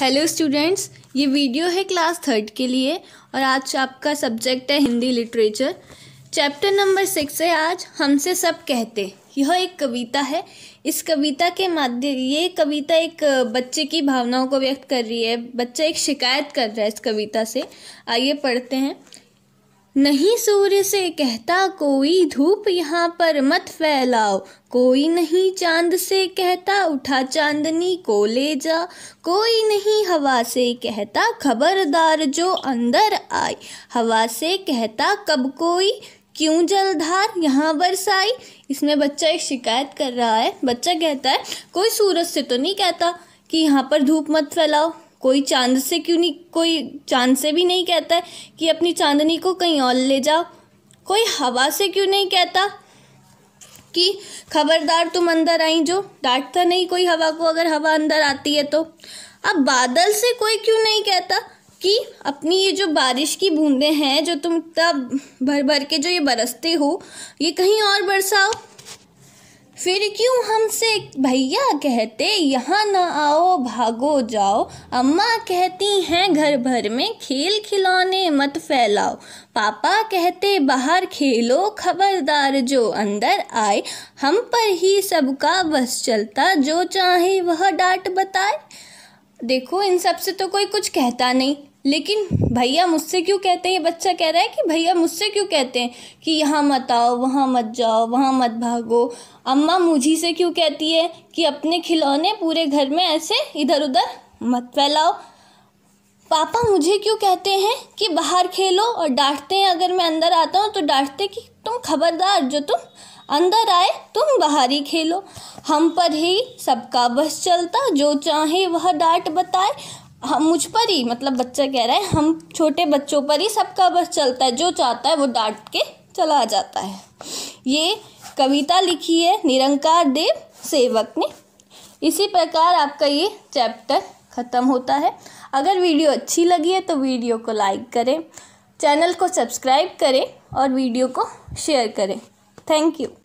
hello students ये video है class third के लिए और आज आपका सब्जेक्ट है Hindi literature chapter number six है आज हमसे सब कहते यह एक कविता है इस कविता के माध्यम ये कविता एक बच्चे की भावनाओं को व्यक्त कर रही है बच्चा एक शिकायत कर रहा है इस कविता से आइए पढ़ते हैं नहीं सूर्य से कहता कोई धूप यहाँ पर मत फैलाओ कोई नहीं चांद से कहता उठा चांदनी को ले जा कोई नहीं हवा से कहता खबरदार जो अंदर आए हवा से कहता कब कोई क्यों जलधार यहाँ बरसाई इसमें बच्चा एक शिकायत कर रहा है बच्चा कहता है कोई सूरज से तो नहीं कहता कि यहाँ पर धूप मत फैलाओ कोई चांद से क्यों नहीं कोई चांद से भी नहीं कहता कि अपनी चांदनी को कहीं और ले जाओ कोई हवा से क्यों नहीं कहता कि खबरदार तुम अंदर आई जो डांटता नहीं कोई हवा को अगर हवा अंदर आती है तो अब बादल से कोई क्यों नहीं कहता कि अपनी ये जो बारिश की बूंदें हैं जो तुम तब भर भर के जो ये बरसते हो ये कहीं और बरसाओ फिर क्यों हमसे भैया कहते यहाँ ना आओ भागो जाओ अम्मा कहती हैं घर भर में खेल खिलौने मत फैलाओ पापा कहते बाहर खेलो खबरदार जो अंदर आए हम पर ही सबका बस चलता जो चाहे वह डांट बताए देखो इन सब से तो कोई कुछ कहता नहीं लेकिन भैया मुझसे क्यों कहते हैं ये बच्चा कह रहा है कि भैया मुझसे क्यों कहते हैं कि यहाँ मत आओ वहाँ मत जाओ वहाँ मत भागो अम्मा मुझी से क्यों कहती है कि अपने खिलौने पूरे घर में ऐसे इधर उधर मत फैलाओ पापा मुझे क्यों कहते हैं कि बाहर खेलो और डांटते हैं अगर मैं अंदर आता हूँ तो डांटते कि तुम खबरदार जो तुम अंदर आए तुम बाहर ही खेलो हम पर ही सबका बस चलता जो चाहे वह डांट बताए हम हाँ, मुझ पर ही मतलब बच्चा कह रहा है हम छोटे बच्चों पर ही सबका बस चलता है जो चाहता है वो डांट के चला जाता है ये कविता लिखी है निरंकार देव सेवक ने इसी प्रकार आपका ये चैप्टर ख़त्म होता है अगर वीडियो अच्छी लगी है तो वीडियो को लाइक करें चैनल को सब्सक्राइब करें और वीडियो को शेयर करें थैंक यू